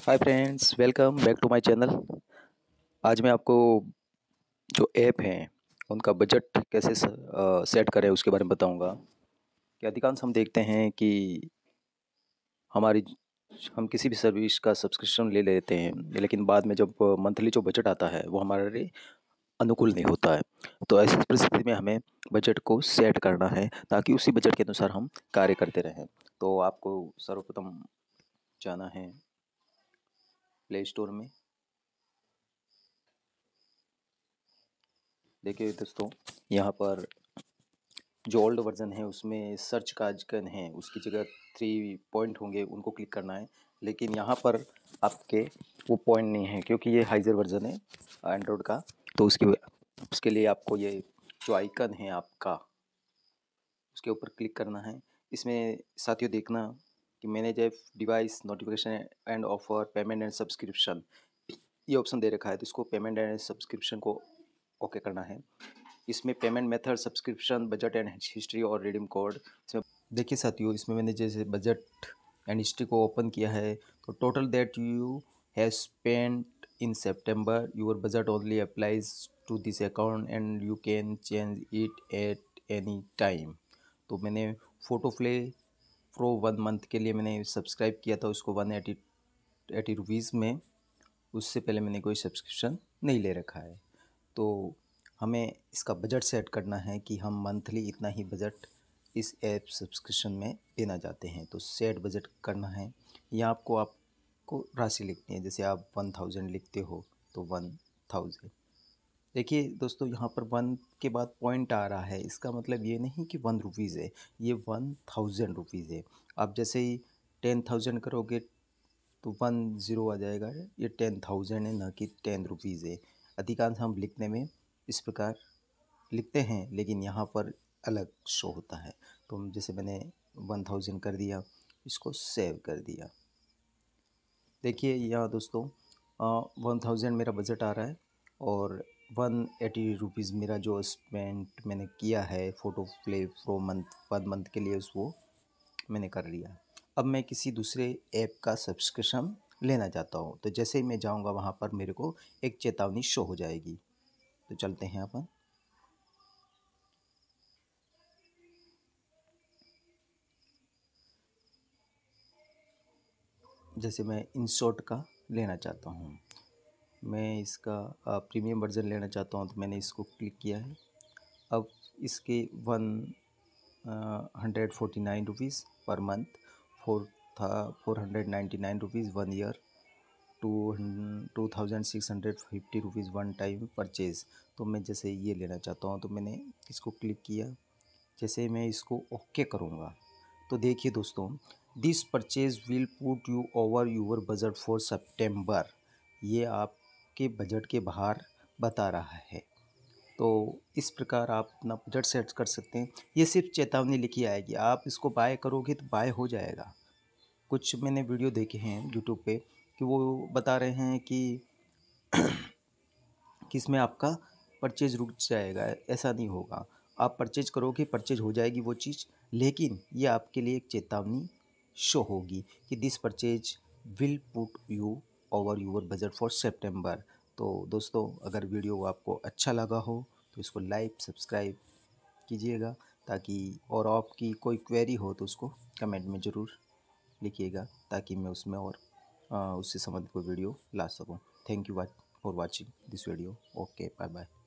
hi friends welcome back to my channel आज मैं आपको जो ऐप हैं उनका बजट कैसे सेट करें उसके बारे में बताऊंगा कि अधिकांश हम देखते हैं कि हमारी हम किसी भी सर्विस का सब्सक्रिप्शन ले लेते हैं लेकिन बाद में जब मंथली जो बजट आता है वो हमारे अनुकूल नहीं होता है तो ऐसी परिस्थिति में हमें बजट को सेट करना है ताकि उसी बजट के अनुसार हम कार्य करते रहें तो आपको सर्वप्रथम जाना है प्ले स्टोर में देखिए दोस्तों यहाँ पर जो ओल्ड वर्जन है उसमें सर्च का आजकन है उसकी जगह थ्री पॉइंट होंगे उनको क्लिक करना है लेकिन यहाँ पर आपके वो पॉइंट नहीं है क्योंकि ये हाइजर वर्जन है एंड्रॉयड का तो उसके उसके लिए आपको ये जो आइकन है आपका उसके ऊपर क्लिक करना है इसमें साथियों देखना कि manage device notification and offer payment and subscription ये ऑप्शन दे रखा है तो इसको पेमेंट एंड सब्सक्रिप्शन को ओके करना है इसमें payment method subscription budget and history और रिडीम कोड इसमें देखिए साथियों इसमें मैंने जैसे बजट एंड हिस्ट्री को ओपन किया है तो total that you has spend in September your budget only applies to this account and you can change it at any time तो मैंने फ़ोटो प्रो वन मंथ के लिए मैंने सब्सक्राइब किया था उसको वन एटी एटी रुपीज़ में उससे पहले मैंने कोई सब्सक्रिप्शन नहीं ले रखा है तो हमें इसका बजट सेट करना है कि हम मंथली इतना ही बजट इस ऐप सब्सक्रिप्शन में देना चाहते हैं तो सेट बजट करना है या आपको आप को राशि लिखनी है जैसे आप वन थाउजेंड लिखते हो तो वन थाउजेंड देखिए दोस्तों यहाँ पर वन के बाद पॉइंट आ रहा है इसका मतलब ये नहीं कि वन रुपीज़ है ये वन थाउजेंड रुपीज़ है आप जैसे ही टेन थाउजेंड करोगे तो वन ज़ीरो आ जाएगा ये टेन थाउजेंड है ना कि टेन रुपीज़ है अधिकांश हम लिखने में इस प्रकार लिखते हैं लेकिन यहाँ पर अलग शो होता है तो जैसे मैंने वन थाउजेंड कर दिया इसको सेव कर दिया देखिए यह दोस्तों वन थाउजेंड मेरा बजट आ रहा है और वन एटी रुपीज़ मेरा जो स्पेंट मैंने किया है photo play pro month one month के लिए उस वो मैंने कर लिया अब मैं किसी दूसरे ऐप का सब्सक्रिप्शन लेना चाहता हूँ तो जैसे ही मैं जाऊँगा वहाँ पर मेरे को एक चेतावनी शो हो जाएगी तो चलते हैं अपन जैसे मैं इंसोट का लेना चाहता हूँ मैं इसका प्रीमियम वर्ज़न लेना चाहता हूँ तो मैंने इसको क्लिक किया है अब इसके one hundred forty nine rupees per month four था four hundred ninety nine rupees one year two two thousand six hundred fifty rupees one time purchase तो मैं जैसे ये लेना चाहता हूँ तो मैंने इसको क्लिक किया जैसे मैं इसको ओके करूँगा तो देखिए दोस्तों this purchase will put you over your budget for September ये आपके बजट के बाहर बता रहा है तो इस प्रकार आप अपना बजट सेट कर सकते हैं ये सिर्फ चेतावनी लिखी आएगी आप इसको बाय करोगे तो बाय हो जाएगा कुछ मैंने वीडियो देखे हैं यूट्यूब पे कि वो बता रहे हैं कि किसमें आपका परचेज रुक जाएगा ऐसा नहीं होगा आप परचेज करोगे परचेज हो जाएगी वो चीज़ लेकिन ये आपके लिए एक चेतावनी शो होगी कि this purchase will put you over your budget for September तो दोस्तों अगर वीडियो आपको अच्छा लगा हो तो इसको लाइक सब्सक्राइब कीजिएगा ताकि और आपकी कोई क्वेरी हो तो उसको कमेंट में ज़रूर लिखिएगा ताकि मैं उसमें और उससे संबंधित कोई वीडियो ला सकूँ thank you for watching this video okay bye bye